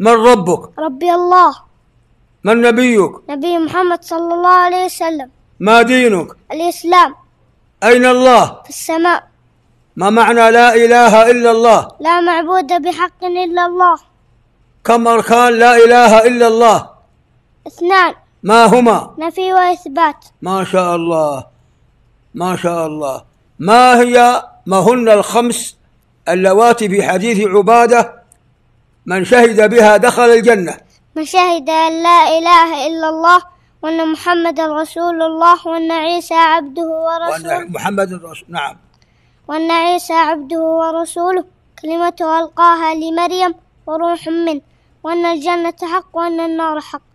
من ربك ربي الله من نبيك نبي محمد صلى الله عليه وسلم ما دينك الإسلام أين الله في السماء ما معنى لا إله إلا الله لا معبود بحق إلا الله كم أركان لا إله إلا الله اثنان ما هما نفي وإثبات ما شاء الله ما شاء الله ما هي ما هن الخمس اللواتي في حديث عباده من شهد بها دخل الجنة من شهد أن لا إله إلا الله وأن محمد رسول الله وأن عيسى عبده ورسوله وأن محمد رسول نعم وأن عيسى عبده ورسوله كلمته ألقاها لمريم وروح منه وأن الجنة حق وأن النار حق